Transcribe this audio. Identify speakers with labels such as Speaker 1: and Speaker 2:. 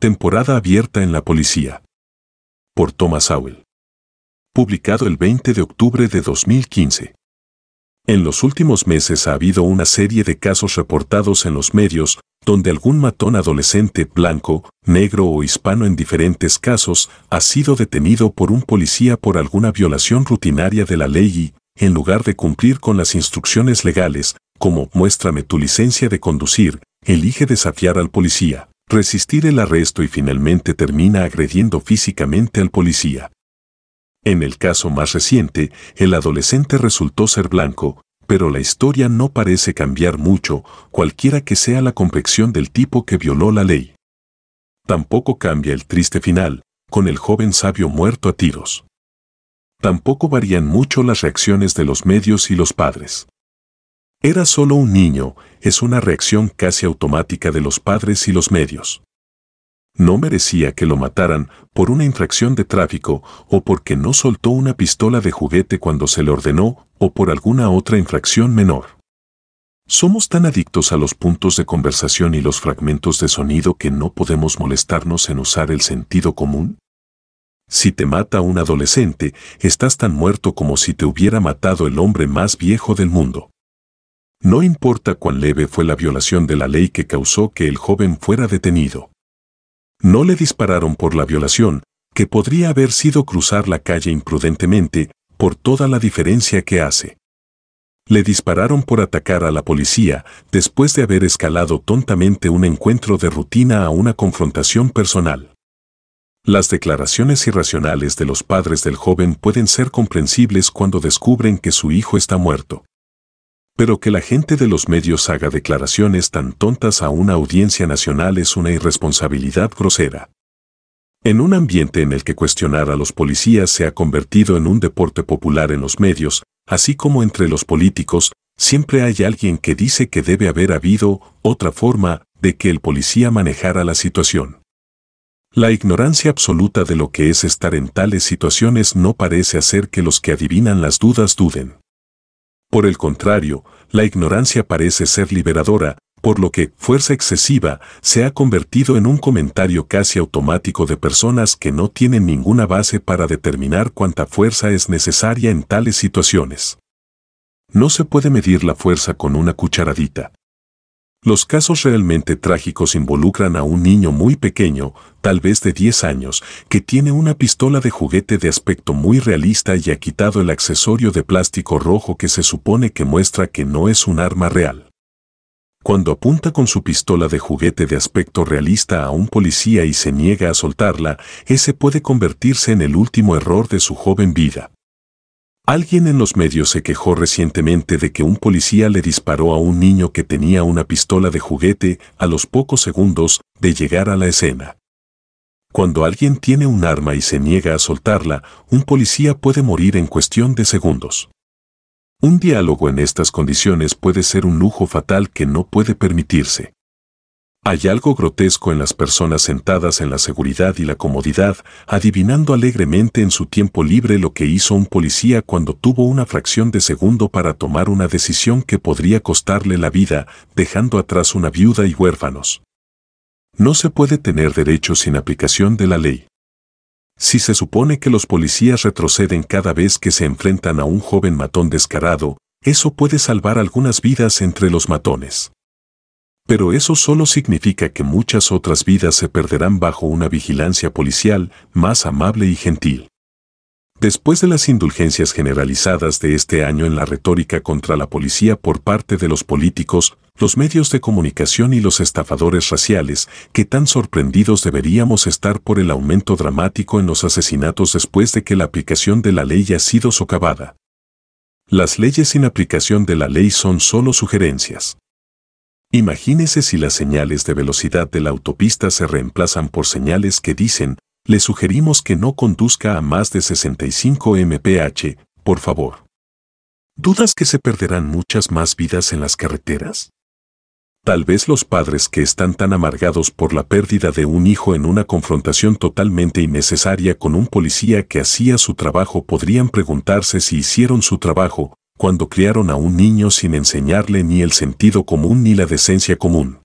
Speaker 1: Temporada abierta en la policía. Por Thomas Howell. Publicado el 20 de octubre de 2015. En los últimos meses ha habido una serie de casos reportados en los medios donde algún matón adolescente blanco, negro o hispano en diferentes casos ha sido detenido por un policía por alguna violación rutinaria de la ley y, en lugar de cumplir con las instrucciones legales, como muéstrame tu licencia de conducir, elige desafiar al policía resistir el arresto y finalmente termina agrediendo físicamente al policía. En el caso más reciente, el adolescente resultó ser blanco, pero la historia no parece cambiar mucho, cualquiera que sea la complexión del tipo que violó la ley. Tampoco cambia el triste final, con el joven sabio muerto a tiros. Tampoco varían mucho las reacciones de los medios y los padres. Era solo un niño, es una reacción casi automática de los padres y los medios. No merecía que lo mataran por una infracción de tráfico o porque no soltó una pistola de juguete cuando se le ordenó o por alguna otra infracción menor. Somos tan adictos a los puntos de conversación y los fragmentos de sonido que no podemos molestarnos en usar el sentido común. Si te mata un adolescente, estás tan muerto como si te hubiera matado el hombre más viejo del mundo. No importa cuán leve fue la violación de la ley que causó que el joven fuera detenido. No le dispararon por la violación, que podría haber sido cruzar la calle imprudentemente, por toda la diferencia que hace. Le dispararon por atacar a la policía después de haber escalado tontamente un encuentro de rutina a una confrontación personal. Las declaraciones irracionales de los padres del joven pueden ser comprensibles cuando descubren que su hijo está muerto pero que la gente de los medios haga declaraciones tan tontas a una audiencia nacional es una irresponsabilidad grosera. En un ambiente en el que cuestionar a los policías se ha convertido en un deporte popular en los medios, así como entre los políticos, siempre hay alguien que dice que debe haber habido otra forma de que el policía manejara la situación. La ignorancia absoluta de lo que es estar en tales situaciones no parece hacer que los que adivinan las dudas duden. Por el contrario, la ignorancia parece ser liberadora, por lo que fuerza excesiva se ha convertido en un comentario casi automático de personas que no tienen ninguna base para determinar cuánta fuerza es necesaria en tales situaciones. No se puede medir la fuerza con una cucharadita. Los casos realmente trágicos involucran a un niño muy pequeño, tal vez de 10 años, que tiene una pistola de juguete de aspecto muy realista y ha quitado el accesorio de plástico rojo que se supone que muestra que no es un arma real. Cuando apunta con su pistola de juguete de aspecto realista a un policía y se niega a soltarla, ese puede convertirse en el último error de su joven vida. Alguien en los medios se quejó recientemente de que un policía le disparó a un niño que tenía una pistola de juguete a los pocos segundos de llegar a la escena. Cuando alguien tiene un arma y se niega a soltarla, un policía puede morir en cuestión de segundos. Un diálogo en estas condiciones puede ser un lujo fatal que no puede permitirse. Hay algo grotesco en las personas sentadas en la seguridad y la comodidad, adivinando alegremente en su tiempo libre lo que hizo un policía cuando tuvo una fracción de segundo para tomar una decisión que podría costarle la vida, dejando atrás una viuda y huérfanos. No se puede tener derecho sin aplicación de la ley. Si se supone que los policías retroceden cada vez que se enfrentan a un joven matón descarado, eso puede salvar algunas vidas entre los matones. Pero eso solo significa que muchas otras vidas se perderán bajo una vigilancia policial más amable y gentil. Después de las indulgencias generalizadas de este año en la retórica contra la policía por parte de los políticos, los medios de comunicación y los estafadores raciales, que tan sorprendidos deberíamos estar por el aumento dramático en los asesinatos después de que la aplicación de la ley ha sido socavada. Las leyes sin aplicación de la ley son solo sugerencias. Imagínese si las señales de velocidad de la autopista se reemplazan por señales que dicen, le sugerimos que no conduzca a más de 65 mph, por favor. ¿Dudas que se perderán muchas más vidas en las carreteras? Tal vez los padres que están tan amargados por la pérdida de un hijo en una confrontación totalmente innecesaria con un policía que hacía su trabajo podrían preguntarse si hicieron su trabajo, cuando criaron a un niño sin enseñarle ni el sentido común ni la decencia común.